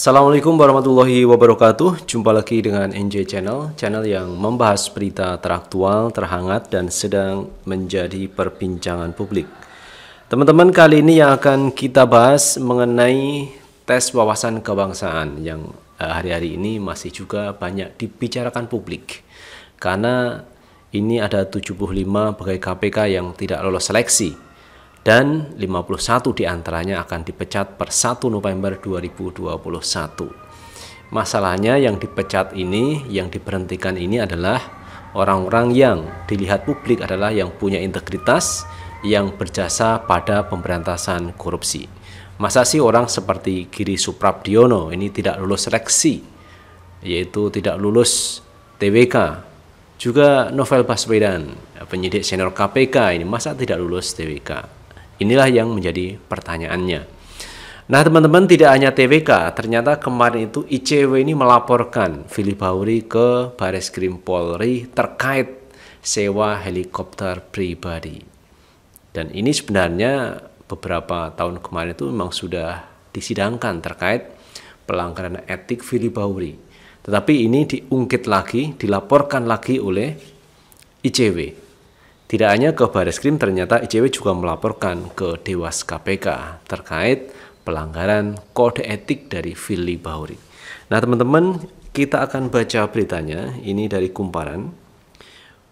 Assalamualaikum warahmatullahi wabarakatuh. Jumpa lagi dengan NJ Channel, channel yang membahas berita teraktual, terhangat, dan sedang menjadi perbincangan publik. Teman-teman, kali ini yang akan kita bahas mengenai tes wawasan kebangsaan yang eh, hari-hari ini masih juga banyak dibicarakan publik. Karena ini ada 75 pegawai KPK yang tidak lolos seleksi dan 51 diantaranya akan dipecat per 1 November 2021. Masalahnya yang dipecat ini, yang diberhentikan ini adalah orang-orang yang dilihat publik adalah yang punya integritas, yang berjasa pada pemberantasan korupsi. Masa sih orang seperti Giri Suprabdiono ini tidak lulus seleksi, yaitu tidak lulus TWK, juga Novel Baswedan, penyidik senior KPK ini masa tidak lulus TWK. Inilah yang menjadi pertanyaannya. Nah teman-teman tidak hanya TWK, ternyata kemarin itu ICW ini melaporkan Fili Bauri ke Baris Krim Polri terkait sewa helikopter pribadi. Dan ini sebenarnya beberapa tahun kemarin itu memang sudah disidangkan terkait pelanggaran etik Fili Bauri. Tetapi ini diungkit lagi, dilaporkan lagi oleh ICW. Tidak hanya ke Baris Krim, ternyata ICW juga melaporkan ke Dewas KPK terkait pelanggaran kode etik dari Fili Bahuri. Nah teman-teman, kita akan baca beritanya, ini dari Kumparan.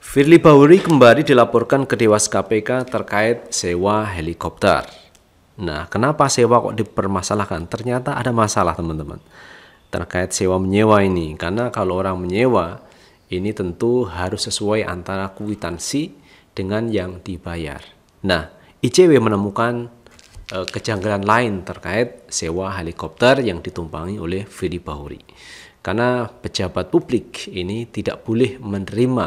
Firly Bahuri kembali dilaporkan ke Dewas KPK terkait sewa helikopter. Nah, kenapa sewa kok dipermasalahkan? Ternyata ada masalah teman-teman terkait sewa menyewa ini karena kalau orang menyewa ini tentu harus sesuai antara kuitansi, dengan yang dibayar. Nah, ICW menemukan e, kejanggalan lain terkait sewa helikopter yang ditumpangi oleh Fili Bahuri. Karena pejabat publik ini tidak boleh menerima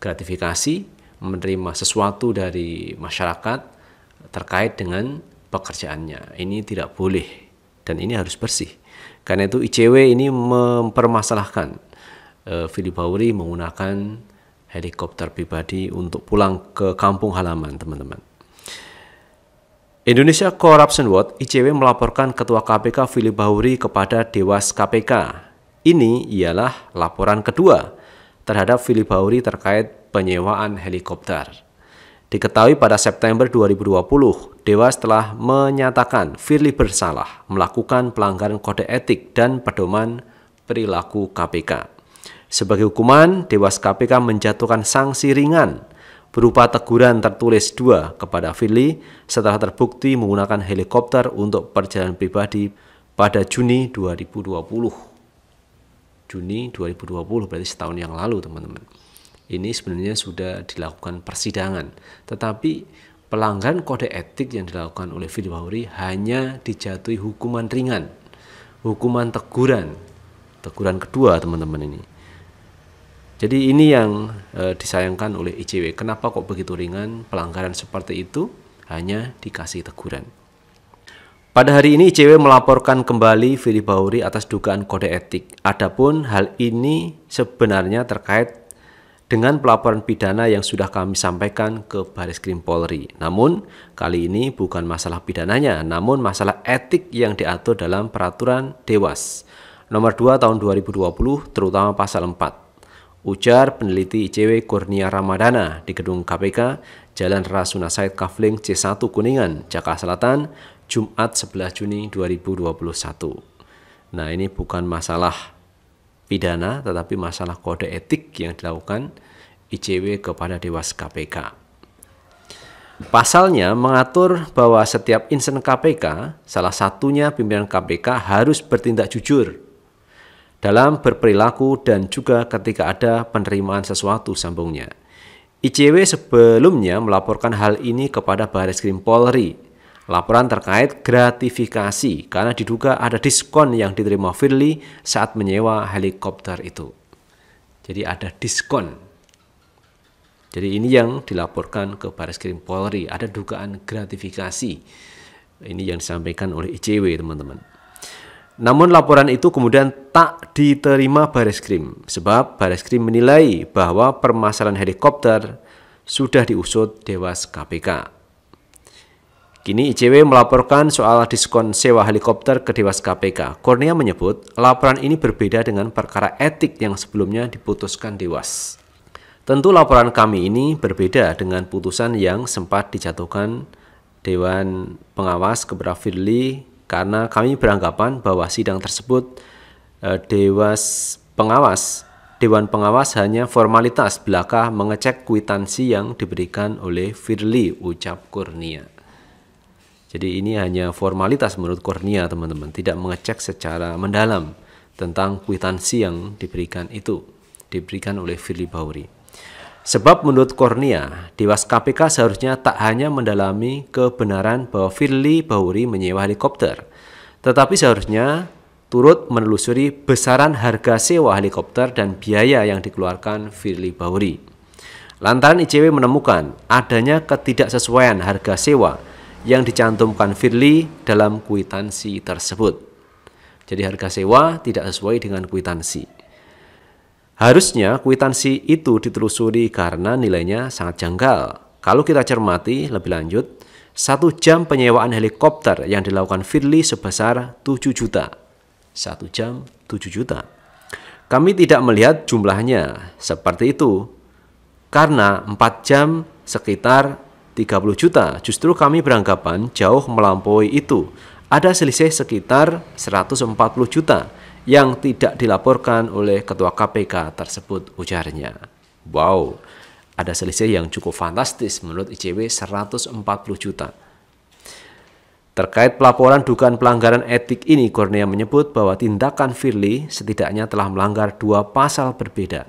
gratifikasi, menerima sesuatu dari masyarakat terkait dengan pekerjaannya. Ini tidak boleh dan ini harus bersih. Karena itu ICW ini mempermasalahkan e, Bahuri menggunakan helikopter pribadi untuk pulang ke kampung halaman, teman-teman. Indonesia Corruption Watch ICW melaporkan Ketua KPK Fili Bahuri kepada Dewas KPK. Ini ialah laporan kedua terhadap Fili Bahuri terkait penyewaan helikopter. Diketahui pada September 2020, Dewas telah menyatakan Firly bersalah melakukan pelanggaran kode etik dan pedoman perilaku KPK. Sebagai hukuman, Dewas KPK menjatuhkan sanksi ringan berupa teguran tertulis dua kepada Firly setelah terbukti menggunakan helikopter untuk perjalanan pribadi pada Juni 2020. Juni 2020 berarti setahun yang lalu teman-teman. Ini sebenarnya sudah dilakukan persidangan, tetapi pelanggaran kode etik yang dilakukan oleh Firly Bahuri hanya dijatuhi hukuman ringan, hukuman teguran. Teguran kedua teman-teman ini jadi ini yang e, disayangkan oleh ICW. Kenapa kok begitu ringan pelanggaran seperti itu hanya dikasih teguran? Pada hari ini ICW melaporkan kembali Fili Bauri atas dugaan kode etik. Adapun hal ini sebenarnya terkait dengan pelaporan pidana yang sudah kami sampaikan ke Baris Krim Polri. Namun, kali ini bukan masalah pidananya, namun masalah etik yang diatur dalam peraturan Dewas nomor 2 tahun 2020, terutama pasal 4 ujar peneliti ICW Kurnia Ramadana di gedung KPK Jalan Rasuna Said Kafling C1 Kuningan, Jakarta Selatan, Jumat 11 Juni 2021. Nah ini bukan masalah pidana tetapi masalah kode etik yang dilakukan ICW kepada Dewas KPK. Pasalnya mengatur bahwa setiap insan KPK, salah satunya pimpinan KPK harus bertindak jujur dalam berperilaku dan juga ketika ada penerimaan sesuatu sambungnya. ICW sebelumnya melaporkan hal ini kepada Baris Krim Polri. Laporan terkait gratifikasi karena diduga ada diskon yang diterima Firly saat menyewa helikopter itu. Jadi ada diskon. Jadi ini yang dilaporkan ke Baris Krim Polri, ada dugaan gratifikasi. Ini yang disampaikan oleh ICW teman-teman. Namun laporan itu kemudian tak diterima baris krim, sebab baris krim menilai bahwa permasalahan helikopter sudah diusut Dewas KPK. Kini ICW melaporkan soal diskon sewa helikopter ke Dewas KPK. Kurnia menyebut laporan ini berbeda dengan perkara etik yang sebelumnya diputuskan Dewas. Tentu laporan kami ini berbeda dengan putusan yang sempat dijatuhkan Dewan Pengawas kepada Firly karena kami beranggapan bahwa sidang tersebut e, dewas pengawas Dewan Pengawas hanya formalitas belaka mengecek kwitansi yang diberikan oleh Firly ucap Kurnia. Jadi ini hanya formalitas menurut Kurnia teman-teman, tidak mengecek secara mendalam tentang kwitansi yang diberikan itu, diberikan oleh Firly Bahuri. Sebab menurut Kornia, Dewas KPK seharusnya tak hanya mendalami kebenaran bahwa Firly Bahuri menyewa helikopter, tetapi seharusnya turut menelusuri besaran harga sewa helikopter dan biaya yang dikeluarkan Firly Bahuri. Lantaran ICW menemukan adanya ketidaksesuaian harga sewa yang dicantumkan Firly dalam kuitansi tersebut. Jadi harga sewa tidak sesuai dengan kuitansi. Harusnya kuitansi itu ditelusuri karena nilainya sangat janggal. Kalau kita cermati lebih lanjut, satu jam penyewaan helikopter yang dilakukan Firly sebesar 7 juta. Satu jam 7 juta. Kami tidak melihat jumlahnya seperti itu. Karena 4 jam sekitar 30 juta. Justru kami beranggapan jauh melampaui itu. Ada selisih sekitar 140 juta yang tidak dilaporkan oleh ketua KPK tersebut ujarnya. Wow, ada selisih yang cukup fantastis menurut ICW 140 juta. Terkait pelaporan dugaan pelanggaran etik ini, Kurnia menyebut bahwa tindakan Firly setidaknya telah melanggar dua pasal berbeda.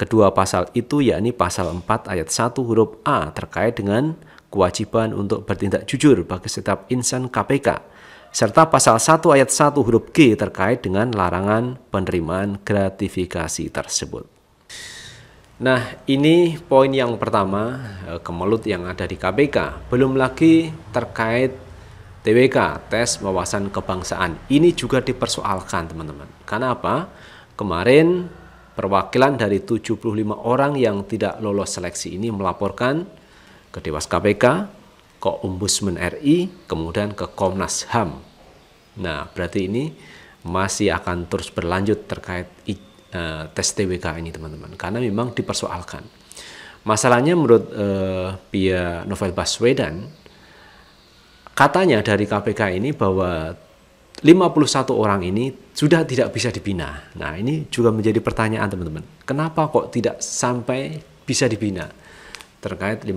Kedua pasal itu yakni pasal 4 ayat 1 huruf A terkait dengan kewajiban untuk bertindak jujur bagi setiap insan KPK serta pasal 1 ayat 1 huruf G terkait dengan larangan penerimaan gratifikasi tersebut. Nah, ini poin yang pertama, eh, kemelut yang ada di KPK, belum lagi terkait TWK, tes wawasan kebangsaan. Ini juga dipersoalkan, teman-teman. Karena apa? Kemarin perwakilan dari 75 orang yang tidak lolos seleksi ini melaporkan ke Dewas KPK ke Ombudsman RI, kemudian ke Komnas HAM. Nah, berarti ini masih akan terus berlanjut terkait uh, tes TWK ini, teman-teman, karena memang dipersoalkan. Masalahnya menurut uh, Pia Novel Baswedan, katanya dari KPK ini bahwa 51 orang ini sudah tidak bisa dibina. Nah, ini juga menjadi pertanyaan teman-teman. Kenapa kok tidak sampai bisa dibina? terkait 51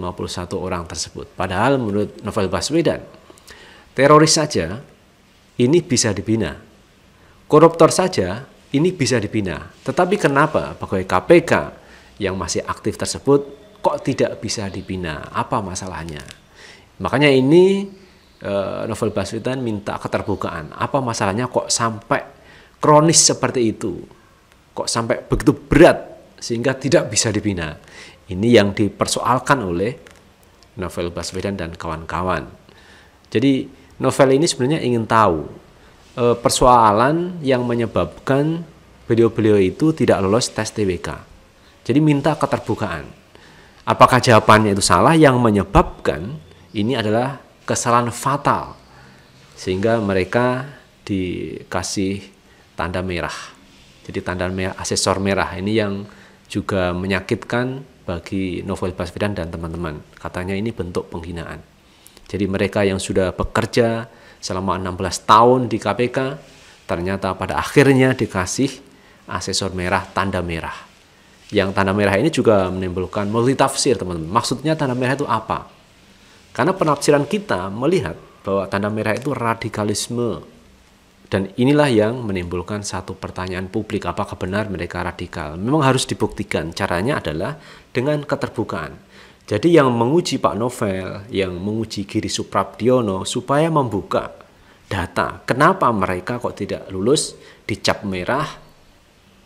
orang tersebut. Padahal menurut Novel Baswedan, teroris saja ini bisa dibina. Koruptor saja ini bisa dibina. Tetapi kenapa pegawai KPK yang masih aktif tersebut kok tidak bisa dibina? Apa masalahnya? Makanya ini eh, Novel Baswedan minta keterbukaan. Apa masalahnya kok sampai kronis seperti itu? Kok sampai begitu berat sehingga tidak bisa dibina? Ini yang dipersoalkan oleh novel Baswedan dan kawan-kawan. Jadi novel ini sebenarnya ingin tahu e, persoalan yang menyebabkan beliau-beliau itu tidak lolos tes TWK. Jadi minta keterbukaan. Apakah jawabannya itu salah yang menyebabkan ini adalah kesalahan fatal sehingga mereka dikasih tanda merah. Jadi tanda merah, asesor merah ini yang juga menyakitkan bagi Novel Baswedan dan teman-teman. Katanya ini bentuk penghinaan. Jadi mereka yang sudah bekerja selama 16 tahun di KPK ternyata pada akhirnya dikasih asesor merah tanda merah. Yang tanda merah ini juga menimbulkan multitafsir teman-teman. Maksudnya tanda merah itu apa? Karena penafsiran kita melihat bahwa tanda merah itu radikalisme dan inilah yang menimbulkan satu pertanyaan publik, apakah benar mereka radikal? Memang harus dibuktikan. Caranya adalah dengan keterbukaan. Jadi yang menguji Pak Novel, yang menguji Giri Suprabdiono supaya membuka data. Kenapa mereka kok tidak lulus dicap merah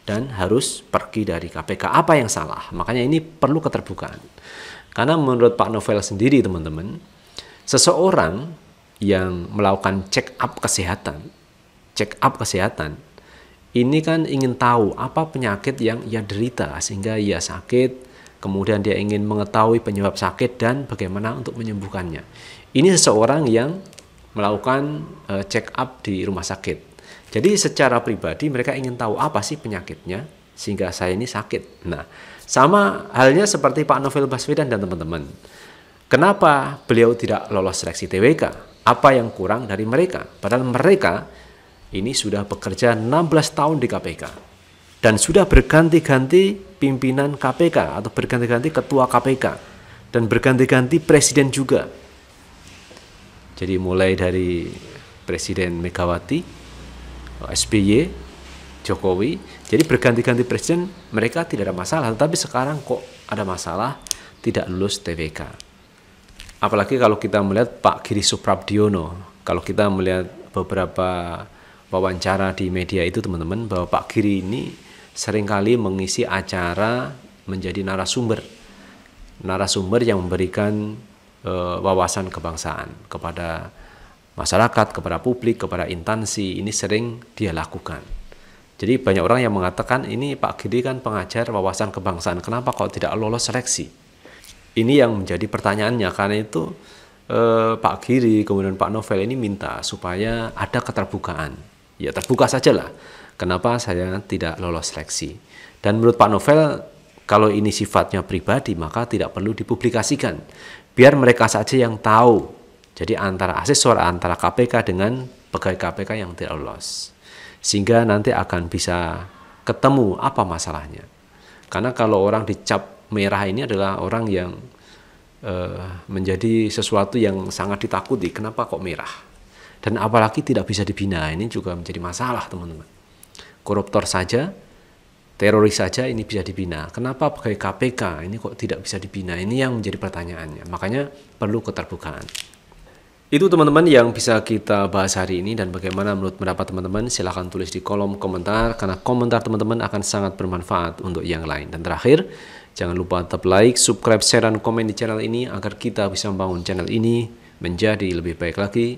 dan harus pergi dari KPK? Apa yang salah? Makanya ini perlu keterbukaan. Karena menurut Pak Novel sendiri teman-teman, seseorang yang melakukan check up kesehatan check up kesehatan, ini kan ingin tahu apa penyakit yang ia derita sehingga ia sakit, kemudian dia ingin mengetahui penyebab sakit dan bagaimana untuk menyembuhkannya. Ini seseorang yang melakukan eh, check up di rumah sakit. Jadi secara pribadi mereka ingin tahu apa sih penyakitnya sehingga saya ini sakit. Nah, sama halnya seperti Pak Novel Baswedan dan teman-teman. Kenapa beliau tidak lolos seleksi TWK? Apa yang kurang dari mereka? Padahal mereka ini sudah bekerja 16 tahun di KPK dan sudah berganti-ganti pimpinan KPK atau berganti-ganti ketua KPK dan berganti-ganti presiden juga. Jadi mulai dari Presiden Megawati, SBY, Jokowi, jadi berganti-ganti presiden mereka tidak ada masalah, Tapi sekarang kok ada masalah tidak lulus TVK. Apalagi kalau kita melihat Pak Giri Suprabdiono, kalau kita melihat beberapa wawancara di media itu teman-teman bahwa Pak Giri ini seringkali mengisi acara menjadi narasumber. Narasumber yang memberikan e, wawasan kebangsaan kepada masyarakat, kepada publik, kepada instansi ini sering dia lakukan. Jadi banyak orang yang mengatakan ini Pak Giri kan pengajar wawasan kebangsaan, kenapa kok tidak lolos seleksi? Ini yang menjadi pertanyaannya karena itu eh, Pak Giri kemudian Pak Novel ini minta supaya ada keterbukaan ya terbuka lah. kenapa saya tidak lolos seleksi. Dan menurut Pak Novel, kalau ini sifatnya pribadi maka tidak perlu dipublikasikan. Biar mereka saja yang tahu. Jadi antara asesor, antara KPK dengan pegawai KPK yang tidak lolos. Sehingga nanti akan bisa ketemu apa masalahnya. Karena kalau orang dicap merah ini adalah orang yang uh, menjadi sesuatu yang sangat ditakuti. Kenapa kok merah? Dan apalagi tidak bisa dibina, ini juga menjadi masalah teman-teman. Koruptor saja, teroris saja ini bisa dibina. Kenapa pegawai KPK ini kok tidak bisa dibina? Ini yang menjadi pertanyaannya. Makanya perlu keterbukaan. Itu teman-teman yang bisa kita bahas hari ini dan bagaimana menurut pendapat teman-teman silahkan tulis di kolom komentar karena komentar teman-teman akan sangat bermanfaat untuk yang lain. Dan terakhir, jangan lupa tetap like, subscribe, share, dan komen di channel ini agar kita bisa membangun channel ini menjadi lebih baik lagi